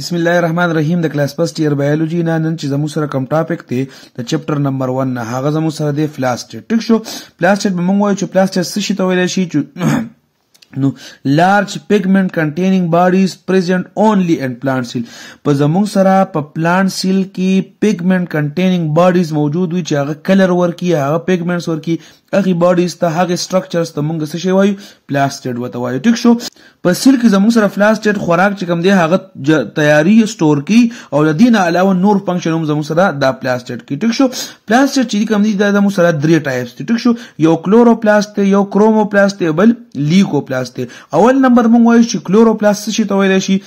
بسم الله الرحمن الرحیم د کلاس پس ټیر بایولوژي نه نن چې زمو سره کم ټاپک دی د چپټر نمبر 1 نه هغه زمو سره دی پلاستیک ټیک شو پلاستیک به موږ وایو چې پلاستیک څه شي ته ویل شي چې نو لارج پیګمنٹ کنټینینګ باډیز پریزنٹ اونلی ان پلانټ سیل په زموږ سره په پلانټ سیل کې پیګمنٹ کنټینینګ باډیز موجود وي چې هغه کلر ورکی هغه پیګمنټس ورکی هغه باډیز ته هغه سټرکچرز ته موږ څه شی وایو فلاسټډ وته وایو ټیک شو په سیل کې زموږ سره فلاسټډ خوراک چې کوم دی هغه تیاری سٹور کی او د دین علاوه نور فنکشن هم زموږ سره دا فلاسټډ کی ټیک شو فلاسټډ چې کوم دی دا زموږ سره درې ټایپس دي ټیک شو یو کلوروپلاست یو کروموپلاست بل لیکوپلاست اول نمبر موږ وایو چې کلوروپلاست څه شي ته ویل شي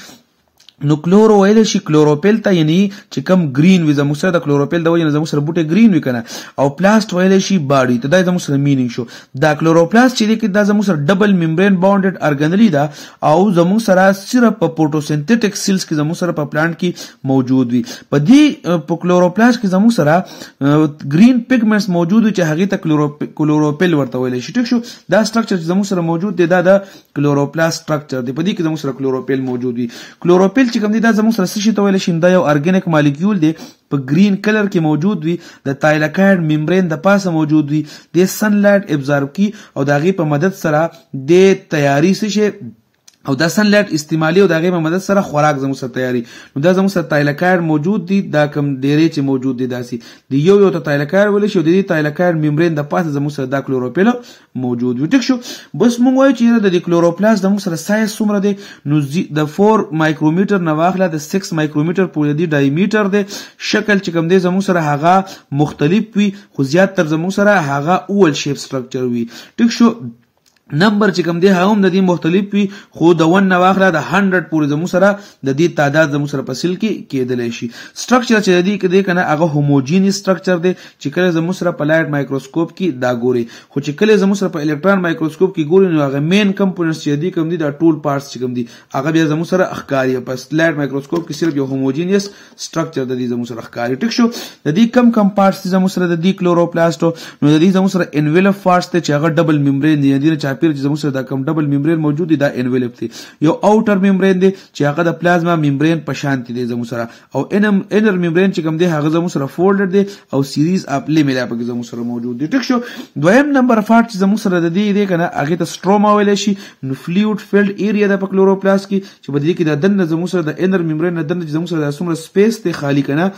نو کلورو ویل شي کلوروپیل ته یعنی چې کم گرین وي زموږ سره د کلوروپیل د وجه نه زموږ سره بوټي گرین وي کنه او پلاست ویل شي باډي ته دا زموږ سره مینینګ شو دا کلوروپلاست چې دی کې دا زموږ سره ډبل ممبرین باونډډ ارګنلی دا او زموږ سره صرف په فوټوسنتټیک سیلز کې زموږ سره په پلانټ کې موجود وي په دې په کلوروپلاست کې زموږ سره گرین پګمنټس موجود چې هغه ته کلوروپیل ورته ویل شي ټیک شو دا سټرکچر چې زموږ سره موجود دی دا د کلوروپلاست سټرکچر دی په دې کې زموږ سره کلوروپیل موجود وي کلوروپیل چې کوم دی دا زموږ سره شي ته ویل شي دا یو ارګانیک مالیکول دی په گرین کلر کې موجود وي د تایلاکاډ ممبرین د پاسه موجود وي د سن لایټ ابزارب کی او د هغې په مدد سره د تیاری څه شي او دا سن لټ استعمالي او دغه مدد سره خوراک زمو سره تیاری نو دا زمو سره تایلکار موجود دي دا کم ډیره چې موجود دي داسي دی یو یو ته تایلکار ولې شو دي تایلکار میمبرین د پاسه زمو سره د کلوروپیل موجود وي ټیک شو بس مونږ وایو چې د کلوروپلاس زمو سره سایز څومره دی نو د 4 مایکرومیټر نه واخله د 6 مایکرومیټر پورې دی ډایمیټر دی شکل چې کم دی زمو سره هغه مختلف وي خو زیات تر زمو سره هغه اول شیپ سټرکچر وي ټیک شو نمبر چې کوم دی هغه هم د دې مختلف وي خو د 1 نه واخله د 100 پورې د موسره د دې تعداد د موسره په سل کې کېدلی شي سټرکچر چې دی کې دی کنه هغه هوموجینی سټرکچر دی چې کله د موسره په لایټ مایکروسکوپ کې دا ګوري خو چې کله د موسره په الکترون مایکروسکوپ کې ګوري نو هغه مین کمپوننټس چې دی کوم دی دا ټول پارتس چې کوم دی هغه بیا د موسره اخکاری په لایټ مایکروسکوپ کې صرف یو هوموجینیس سټرکچر د دې د موسره اخکاری ټیک شو د دې کم کم پارتس د موسره د دې کلوروپلاستو نو د دې د موسره انویلپ پارتس ته چې هغه ډبل ممبرین دی د چاپیر چې زموږ سره دا کم ډبل ممبرین موجود دی دا انویلپ دی یو اوټر ممبرین دی چې هغه د پلازما ممبرین په شانتي دی زموږ سره او انم انر ممبرین چې کوم دی هغه زموږ سره فولډر دی او سیریز اپلی ملا پکې زموږ سره موجود دی ټیک شو دویم نمبر فارټ چې زموږ سره د دې دی کنه هغه ته سټروما ویل شي نو فلوید فیلډ ایریا د پکلوروپلاست کې چې بدلی کې د دنه زموږ سره د انر ممبرین د دنه زموږ سره د سمره سپیس ته خالی کنه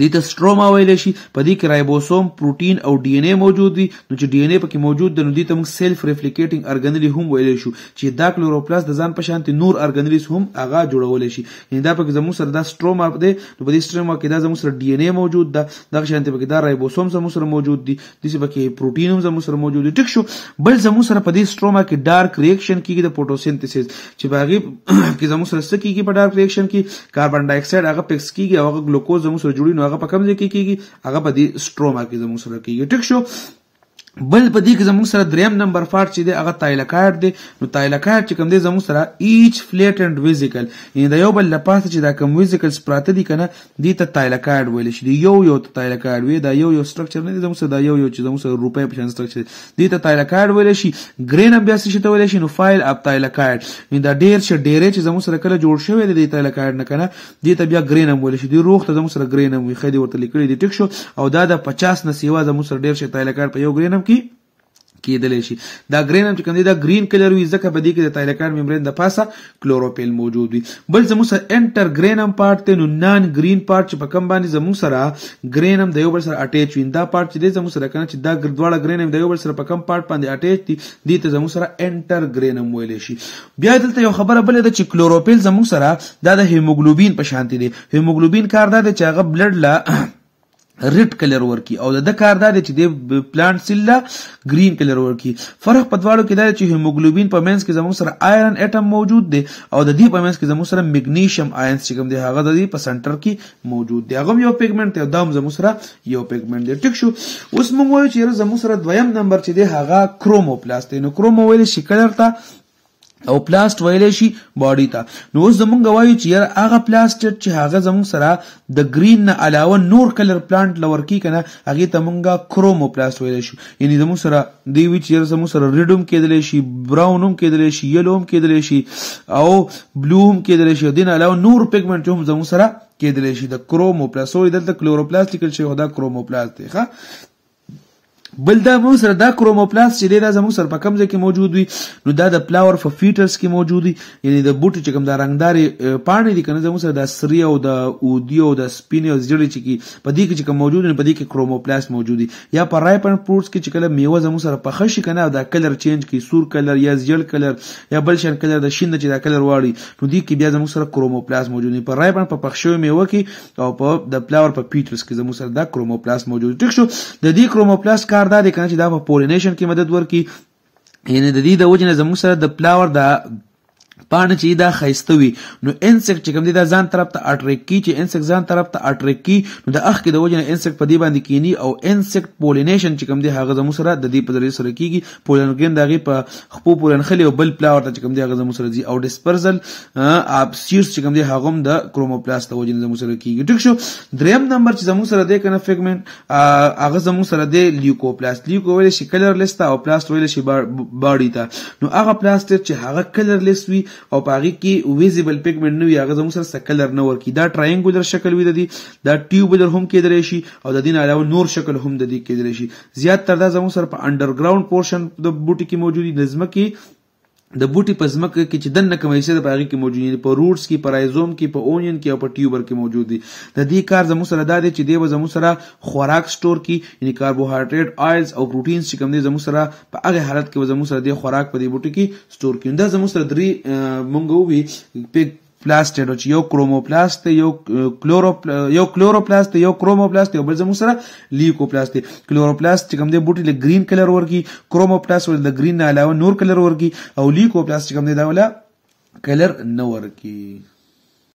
دې ته سټروما ویل شي په دې کې رایبوسوم پروتین او ډي ان اے موجود دي نو چې ډي ان اے پکې موجود دی نو دې ته موږ سیلف ریفلیکیټینګ ارګنلی هم ویل شو چې دا کلوروپلاست د ځان په شان نور ارګنلیز هم هغه جوړول شي یعنی دا پکې زموږ سره دا سټروما دی نو په دې سټروما کې دا زموږ سره ډي ان اے موجود ده دا شان پکې دا رایبوسوم زموږ سره موجود دي دې پکې پروتین هم زموږ سره موجود دي ټیک شو بل زموږ سره په دې سټروما کې ډارک ریاکشن کېږي د فوټوسنتسس چې باغی کې زموږ سره څه کېږي په ډارک ریاکشن کې کاربن ډای اکساید هغه پکس کېږي او هغه ګلوکوز زموږ سره جوړي نو هغه په کوم ځای کې کیږي هغه په دې ستروما کې زموږ سره کیږي ټیک شو بل په دې کې زموږ سره دریم نمبر فارټ چې دی هغه تایلکارډ دی نو تایلکارډ چې کوم دی زموږ سره ایچ فلیټ اند ویزیکل یعنی د یو بل لپاره چې دا کوم ویزیکلز پراته دي کنه دې ته تایلکارډ ویل شي یو یو ته تایلکارډ وی دا یو یو سټرکچر نه دی زموږ سره دا یو یو چې زموږ سره روپې په شان سټرکچر دې ته تایلکارډ ویل شي ګرین هم بیا څه ته ویل شي نو فایل اپ تایلکارډ یعنی دا ډیر شه ډیرې چې زموږ سره کله جوړ شوی دی تایلکارډ نه کنه دې ته بیا ګرین هم ویل شي دی روغ ته زموږ سره ګرین هم وي خې دې ورته لیکلي دي ټیک شو او دا د 50 نه سیوا زموږ سره ډیر شه تایلکارډ په یو ګرین هم کې کېدلی شي دا ګرین هم چې کوم دی دا ګرین کلر وي ځکه په دې کې د تایلکان ممبرین د پاسه کلوروپیل موجود وي بل زموږ سره انټر ګرین هم پارت دی نو نان ګرین پارت چې په کوم باندې زموږ سره ګرین هم د یو بل سره اټیچ وي دا پارت چې دی زموږ سره کنه چې دا دواړه ګرین هم د یو بل سره په کوم پارت باندې اټیچ دي دې ته زموږ سره انټر ګرین هم ویلی شي بیا دلته یو خبره بل ده چې کلوروپیل زموږ سره دا د هیموګلوبین په شانتي دی هیموګلوبین کار دا دی چې هغه بلډ له ریډ کلر ورکی او د کار دا دی چې د پلانټ سیل لا گرین کلر ورکی فرق په دواړو کې دا چې هیموګلوبین په مینس کې زموږ سره آیرن اټم موجود دی او د دې په مینس کې زموږ سره میګنیشیم آینز چې کوم دی هغه د دې په سنټر کې موجود دی هغه یو پیګمنټ دی دا هم زموږ سره یو پیګمنټ دی ټیک شو اوس موږ وایو چې زموږ سره دویم نمبر چې دی هغه کروموپلاست دی نو کرومو ویل شي کلر ته او پلاست ویلې شي باډي ته نو اوس زمونږ وایو چې یار هغه پلاستیک چې هغه زمونږ سره د گرین نه علاوه نور کلر پلانټ لور کی کنه هغه ته مونږه کرومو پلاست ویلې شو یعنی زمونږ سره دی وی چې یار زمونږ سره ریډوم کېدلی شي براونوم کېدلی شي یلوم کېدلی شي او بلوم کېدلی شي دین علاوه نور پیګمنټ هم زمونږ سره کېدلی شي د کرومو پلاست وی دلته کلوروپلاست لیکل شي خدا کرومو پلاست دی ښا بل دا مو سره دا کروموپلاست چې دی دا زموږ سره په کوم ځای کې موجود وي نو دا د پلاور په فیټرس کې موجود وي یعنی د بوټو چې کوم دا رنګدارې پاڼې دي که نه زموږ سره د سری او د اودي او د سپینې او زیړې چې کې په دې کې چې کوم موجود وي په دې کې کروموپلاست موجود وي یا په رایپن فروټس کې چې کله میوه زموږ سره پخه شي که نه دا کلر چینج کوي سور کلر یا زیړ کلر یا بل شان کلر د شین چې دا کلر واړي نو دې کې بیا زموږ سره کروموپلاست موجود وي په رایپن په پخ شوې میوه کې او په د پلاور په فیټرس کې زموږ سره دا کروموپلاست موجود وي ټیک شو د دې کروموپلاست کار کار دا دی کنه چې دا په پولینیشن کې مدد ورکړي یعنی د دې د وجنه زموږ سره د پلاور د پانه چې دا خایسته وي نو انسک چې کوم دی دا ځان طرف ته اټریک کی چې انسک ځان طرف ته اټریک کی نو د اخ کې د وجنه انسک په دی باندې کینی او انسک پولینیشن چې کوم دی هغه زمو سره د دې په ذریعہ سره کیږي پولینګین دغه په خپو پولین خلی او بل پلاور ته چې کوم دی هغه زمو سره دی او ډیسپرزل اپ سیرس چې کوم دی هغه هم د کروموپلاست د وجنه زمو سره کیږي ټیک شو دریم نمبر چې زمو سره دی کنه فیګمنت هغه زمو سره دی لیوکوپلاست لیوکو ویل شي کلر لیست او پلاست ویل شي باډی ته نو هغه پلاست چې هغه کلر لیست وي او پاغي کې ویزیبل پیګمنټ نه وي هغه زموږ سره سکلر نه ورکی دا ټرایانګولر شکل وي د دې دا ټیوبولر هم کېدلی شي او د دین علاوه نور شکل هم د دې کېدلی شي زیات تر دا زموږ سره په انډرګراوند پورشن د بوټي کې موجودي د ځمکې د بوټي په ځمکه کې چې دنه کوم حصہ د باغ کې موجود دي په روټس کې په رایزوم کې په اونین کې او په ټیوبر کې موجود دي د دې کار زموږ سره دا دی چې دی زموږ سره خوراک سٹور کې یعنی کاربوهایډریټ آئلز او پروټینز چې کوم دي زموږ سره په هغه حالت کې زموږ سره د خوراک په دې بوټي کې سٹور کې دا زموږ سره درې مونږ وی پلاست ډو چې یو کروموپلاست یو کلورو یو کلوروپلاست یو کروموپلاست یو بل زموږ سره لیوکوپلاست کلوروپلاست چې کوم دی بوټي له گرین کلر ورکی کروموپلاست ول د گرین نه علاوه نور کلر ورکی او لیوکوپلاست چې کوم دی دا ولا کلر نه ورکی